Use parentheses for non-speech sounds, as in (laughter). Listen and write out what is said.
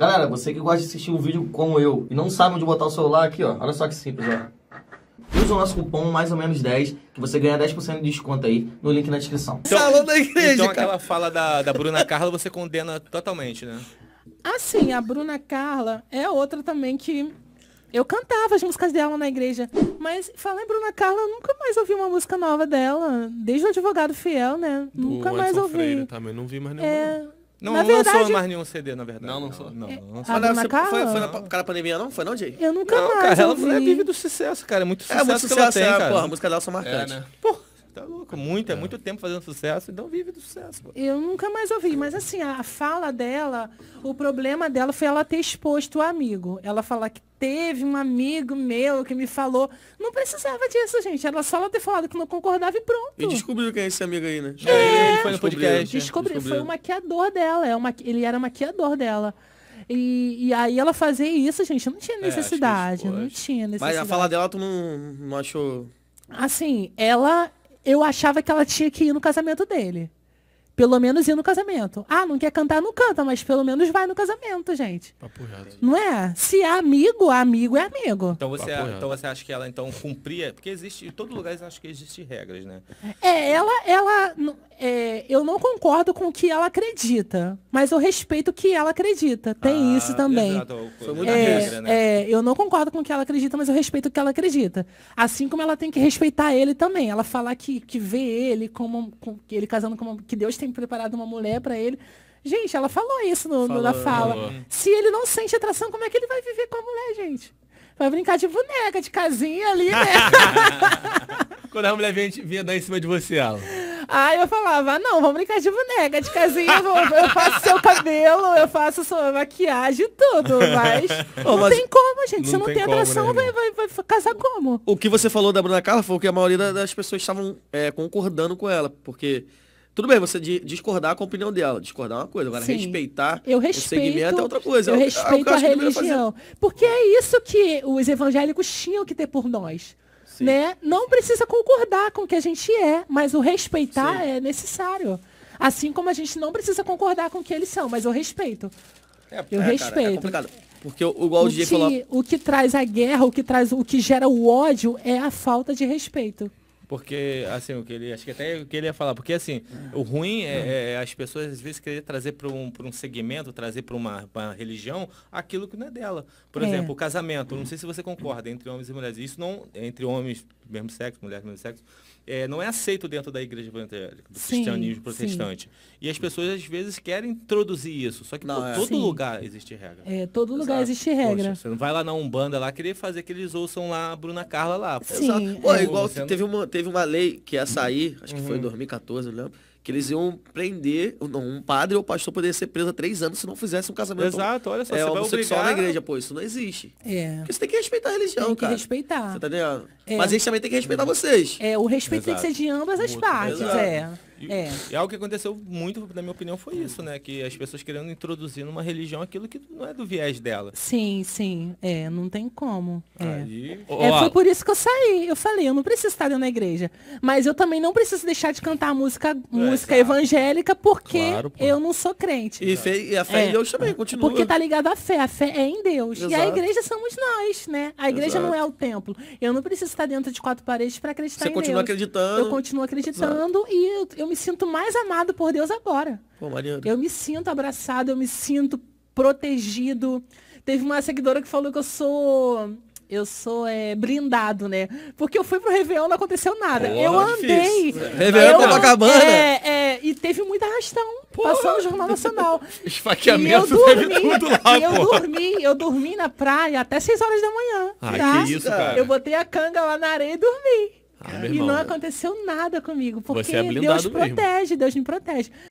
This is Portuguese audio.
Galera, você que gosta de assistir um vídeo como eu e não sabe onde botar o celular aqui, ó. Olha só que simples, ó. Usa o nosso cupom mais ou menos 10, que você ganha 10% de desconto aí no link na descrição. Então, Salão da igreja, então aquela fala da, da Bruna Carla você condena totalmente, né? Assim, a Bruna Carla é outra também que eu cantava as músicas dela na igreja, mas falando em Bruna Carla, eu nunca mais ouvi uma música nova dela, desde o Advogado Fiel, né? nunca mais ouvi. Freire, também não vi mais nenhuma. É... Não na verdade, lançou mais nenhum CD, na verdade. Não, é, não lançou. Não, não, Não, você, Carla? Foi, foi na por pandemia, não? Foi não, Jay? Eu nunca não, mais cara, ouvi. ela é vive do sucesso, cara. É muito sucesso, é, muito sucesso que ela é, tem, cara. Porra, a música dela é só marcantes. É, né? pô tá louco. Muito, é. é muito tempo fazendo sucesso, então vive do sucesso. Pô. Eu nunca mais ouvi, mas assim, a fala dela, o problema dela foi ela ter exposto o amigo. Ela falar que teve um amigo meu que me falou. Não precisava disso, gente. Era só ela ter falado que não concordava e pronto. E descobriu quem é esse amigo aí, né? É, ele foi no podcast. É. Descobri, foi o maquiador dela. É uma, ele era maquiador dela. E, e aí ela fazia isso, gente, não tinha é, necessidade. É, não tinha necessidade. Mas a fala dela tu não, não achou. Assim, ela. Eu achava que ela tinha que ir no casamento dele. Pelo menos ir no casamento. Ah, não quer cantar, não canta, mas pelo menos vai no casamento, gente. Papo Não é? Se é amigo, amigo é amigo. Então você, então você acha que ela então cumpria? Porque existe, em todo lugar eu acho que existe regras, né? É, ela, ela, é, eu não concordo com o que ela acredita, mas eu respeito o que ela acredita. Tem ah, isso também. Exato. Foi é, regra, né? É, eu não concordo com o que ela acredita, mas eu respeito o que ela acredita. Assim como ela tem que respeitar ele também. Ela falar que, que vê ele como com, ele casando com uma, que Deus tem preparado uma mulher para ele. Gente, ela falou isso no, falou, na fala. Falou. Se ele não sente atração, como é que ele vai viver com a mulher, gente? Vai brincar de boneca, de casinha ali, né? (laughs) Quando a mulher vinha, vinha dar em cima de você, ela. Aí eu falava, ah, não, vamos brincar de boneca, de casinha, eu, vou, eu faço seu cabelo, eu faço sua maquiagem, e tudo. Mas (laughs) não, mas tem como, gente. Se não tem, tem atração, como, né, vai, vai, vai, casar como? O que você falou da Bruna Carla foi o que a maioria das pessoas estavam é, concordando com ela, porque... Tudo bem, você discordar com a opinião dela. Discordar é uma coisa. Agora, Sim. respeitar eu respeito, o segmento é outra coisa. É é eu, respeito eu a religião. Porque é isso que os evangélicos tinham que ter por nós né? Não precisa concordar com o que a gente é, mas o respeitar Sim. é necessário. Assim como a gente não precisa concordar com o que eles são, mas eu respeito. É, eu é, respeito. Cara, é porque o, igual o, o que, falou... o que traz a guerra, o que traz o que gera o ódio é a falta de respeito. Porque, assim, o que ele. Acho que até o que ele ia falar. Porque, assim, o ruim é, é, é as pessoas às vezes querer trazer para um, um segmento, trazer para uma, uma, religião aquilo que não é dela. Por é. exemplo, o casamento. Não sei se você concorda, entre homens e mulheres. Isso não. Entre homens do mesmo sexo, mulheres do mesmo sexo. É, não é aceito dentro da igreja evangélica, do sim, cristianismo protestante. Sim. E as pessoas, às vezes, querem introduzir isso. Só que não, é. todo sim. lugar existe regra. É, todo Exato. lugar existe regra. Poxa, você não vai lá na Umbanda lá querer fazer que eles ouçam lá a Bruna Carla lá. Sim. Pô, igual teve uma. Teve teve uma lei que ia sair, acho que uhum. foi em 2014, uhum. não lembro, que eles iam prender, um padre ou pastor poderia ser preso há três anos se não fizesse um casamento Exato, olha só, é, você homossexual obrigar... na igreja, pô, isso não existe. É. Porque você tem que respeitar a religião, tem que cara. respeitar. Você tá entendendo? É. Mas eles também tem que respeitar vocês. É, o respeito Exato. tem que ser de ambas as muito partes, Exato. é. E, é. E é algo que aconteceu muito, na minha opinião, foi isso, né? Que as pessoas querendo introduzir numa religião aquilo que não é do viés dela. Sim, sim. É, não tem como. É. Aí... é, foi por isso que eu saí. Eu falei, eu não preciso estar dentro da igreja. Mas eu também não preciso deixar de cantar música, é, música música evangélica porque claro, eu não sou crente. E, e a fé é. em Deus também continua. Porque tá ligado à fé, a fé é em Deus. Exato. E a igreja somos nós, né? A igreja Exato. não é o templo. Eu não preciso estar dentro de quatro paredes para acreditar Você em Deus. Você continua acreditando. Eu continuo acreditando Exato. e eu, eu, me sinto mais amado por Deus agora. Pô, eu me sinto abraçado, eu me sinto protegido. Teve uma seguidora que falou que eu sou eu sou é, blindado, né? Porque eu fui pro Réveillon, não aconteceu nada. Porra, eu é andei. Réveillon é Copacabana. É, é, e teve muita arrastão. Porra. Passou no Jornal Nacional. (laughs) Esfaqueamento e eu dormi, teve tudo lá, eu dormi, eu dormi na praia até 6 horas da manhã. Ah, tá? que isso, cara. Eu botei a canga lá na areia e dormi. Ah, e irmão, não aconteceu nada comigo, é porque é Deus protege, mesmo. Deus me protege.